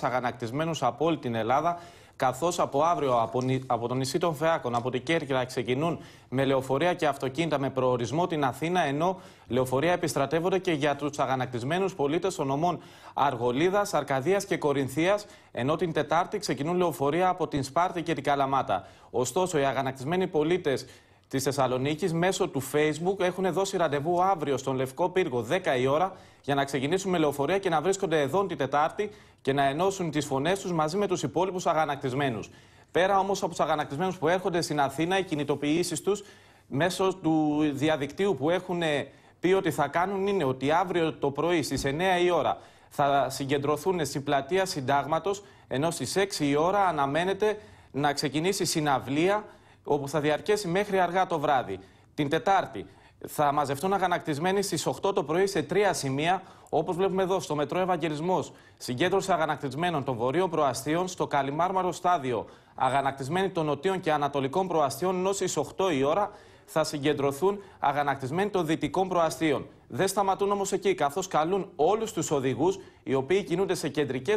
αγανακτισμένους από όλη την Ελλάδα, καθώς από αύριο από, από το νησί των Φεάκων, από την Κέρκυρα ξεκινούν με λεωφορεία και αυτοκίνητα με προορισμό την Αθήνα, ενώ λεωφορεία επιστρατεύονται και για τους αγανακτισμένους πολίτες των ομών Αργολίδας, Αρκαδίας και Κορινθίας, ενώ την Τετάρτη ξεκινούν λεωφορεία από την Σπάρτη και την Καλαμάτα. Ωστόσο, οι αγανακτισμένοι πολίτες της Θεσσαλονίκης μέσω του Facebook έχουν δώσει ραντεβού αύριο στον Λευκό Πύργο 10 η ώρα για να ξεκινήσουν με λεωφορεία και να βρίσκονται εδώ την Τετάρτη και να ενώσουν τις φωνές τους μαζί με τους υπόλοιπους αγανακτισμένους. Πέρα όμως από τους αγανακτισμένους που έρχονται στην Αθήνα, οι κινητοποιήσεις τους μέσω του διαδικτύου που έχουν πει ότι θα κάνουν είναι ότι αύριο το πρωί στις 9 η ώρα θα συγκεντρωθούν στην πλατεία Συντάγματος, ενώ στις 6 η ώρα αναμένεται να ξεκινήσει συναυλία όπου θα διαρκέσει μέχρι αργά το βράδυ. Την Τετάρτη θα μαζευτούν αγανακτισμένοι στις 8 το πρωί σε τρία σημεία, όπως βλέπουμε εδώ, στο Μετρό Ευαγγελισμός. Συγκέντρωση αγανακτισμένων των βορείων προαστίων στο Καλιμάρμαρο Στάδιο. Αγανακτισμένοι των νοτίων και ανατολικών προαστίων ενώ στι 8 η ώρα θα συγκεντρωθούν αγανακτισμένοι των δυτικών προαστίων. Δεν σταματούν όμως εκεί, καθώς καλούν όλους τους οδηγούς, οι οποίοι κινούνται σε κεντρικές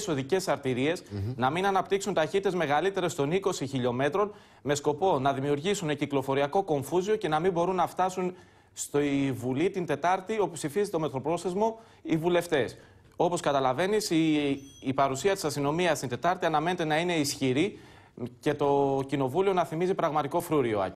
αρτηρίε, να μην αναπτύξουν ταχύτητες μεγαλύτερες των 20 χιλιόμετρων, με σκοπό να δημιουργήσουν κυκλοφοριακό κομφούζιο και να μην μπορούν να φτάσουν στη Βουλή την Τετάρτη, όπου ψηφίζει το Μετροπρόσεσμο οι βουλευτές. Όπως καταλαβαίνεις, η, η παρουσία της αστυνομίας την Τετάρτη αναμένεται να είναι ισχυρή και το Κοινοβούλιο να θυμίζει πραγματικό φρούριο.